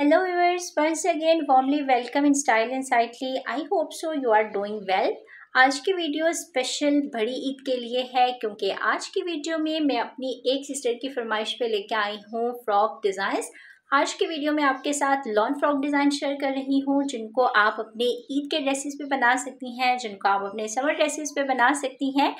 hello viewers once again warmly welcome in style and sightly I hope so you are doing well आज की video special बड़ी ईद के लिए है क्योंकि आज की वीडियो में मैं अपनी एक सिस्टर की फरमाइश पे लेके आई हूँ फ्रॉक डिज़ाइंस आज की वीडियो में आपके साथ लॉन फ्रॉक डिज़ाइन शेयर कर रही हूँ जिनको आप अपने ईद के ड्रेसेस पे बना सकती हैं जिनको आप अपने समर ड्रेसेस पे बना सकती हैं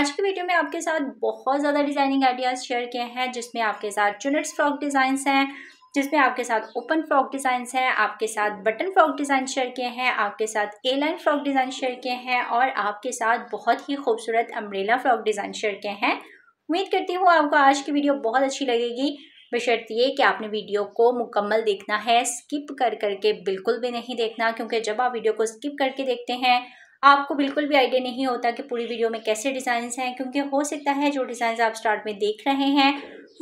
आज की वीडियो में आपके साथ बहुत ज़्यादा डिज़ाइनिंग आइडियाज़ शेयर किए हैं जिसमें आपके साथ चुनट्स फ्रॉक डिज़ाइंस हैं जिसमें आपके साथ ओपन फ्रॉक डिज़ाइंस हैं आपके साथ बटन फ्रॉक डिज़ाइन शेयर किए हैं आपके साथ A line frock design share किए हैं और आपके साथ बहुत ही खूबसूरत अम्ब्रेला फ्रॉक डिज़ाइन शेयर किए हैं उम्मीद करती हूँ आपको आज की वीडियो बहुत अच्छी लगेगी बशर्त ये कि आपने वीडियो को मुकम्मल देखना है स्किप कर करके बिल्कुल भी नहीं देखना क्योंकि जब आप वीडियो को स्किप करके देखते हैं आपको बिल्कुल भी आइडिया नहीं होता कि पूरी वीडियो में कैसे डिज़ाइंस हैं क्योंकि हो सकता है जो डिज़ाइन आप स्टार्ट में देख रहे हैं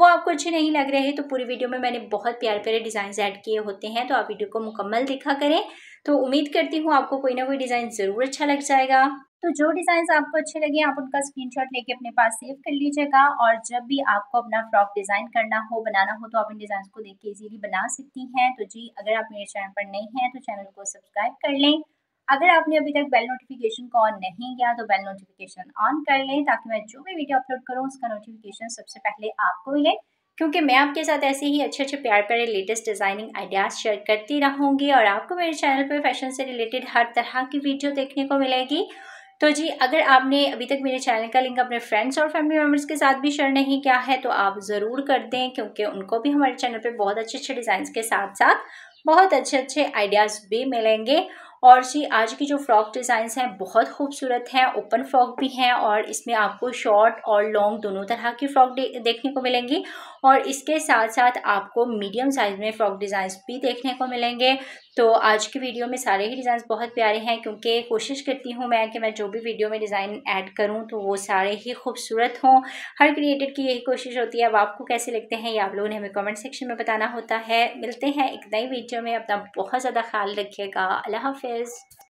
वो आपको अच्छे नहीं लग रहे तो पूरी वीडियो में मैंने बहुत प्यारे प्यारे डिज़ाइन ऐड किए होते हैं तो आप वीडियो को मुकम्मल देखा करें तो उम्मीद करती हूँ आपको कोई ना कोई डिज़ाइन ज़रूर अच्छा लग जाएगा तो जो डिज़ाइन आपको अच्छे लगे आप उनका स्क्रीनशॉट लेके अपने पास सेव कर लीजिएगा और जब भी आपको अपना फ्रॉक डिज़ाइन करना हो बनाना हो तो आप इन डिज़ाइन को देख के इजीली बना सकती हैं तो जी अगर आप मेरे चैनल पर नहीं हैं तो चैनल को सब्सक्राइब कर लें अगर आपने अभी तक बेल नोटिफिकेशन को ऑन नहीं किया तो बेल नोटिफिकेशन ऑन कर लें ताकि मैं जो भी वीडियो अपलोड करूँ उसका नोटिफिकेशन सबसे पहले आपको मिले क्योंकि मैं आपके साथ ऐसे ही अच्छे अच्छे प्यार प्यारे लेटेस्ट डिज़ाइनिंग आइडियाज़ शेयर करती रहूँगी और आपको मेरे चैनल पर फैशन से रिलेटेड हर तरह की वीडियो देखने को मिलेगी तो जी अगर आपने अभी तक मेरे चैनल का लिंक अपने फ्रेंड्स और फैमिली मेम्बर्स के साथ भी शेयर नहीं किया है तो आप ज़रूर कर दें क्योंकि उनको भी हमारे चैनल पर बहुत अच्छे अच्छे डिज़ाइन के साथ साथ बहुत अच्छे अच्छे आइडियाज़ भी मिलेंगे और जी आज की जो फ्रॉक डिज़ाइंस हैं बहुत खूबसूरत हैं ओपन फ्रॉक भी हैं और इसमें आपको शॉर्ट और लॉन्ग दोनों तरह की फ्रॉक देखने को मिलेंगी और इसके साथ साथ आपको मीडियम साइज़ में फ़्रॉक डिज़ाइंस भी देखने को मिलेंगे तो आज की वीडियो में सारे ही डिज़ाइन बहुत प्यारे हैं क्योंकि कोशिश करती हूँ मैं कि मैं जो भी वीडियो में डिज़ाइन ऐड करूँ तो वो सारे ही खूबसूरत हों हर क्रिएटर की यही कोशिश होती है अब आपको कैसे लगते हैं ये आप लोगों ने हमें कमेंट सेक्शन में बताना होता है मिलते हैं एक नई वीडियो में अपना बहुत ज़्यादा ख्याल रखिएगा अल्लाह हाफिज़